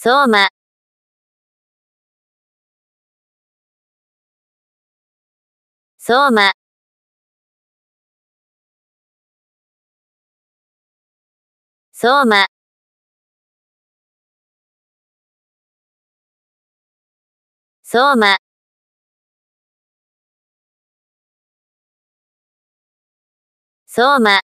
相馬。相馬。相馬。相馬。相馬。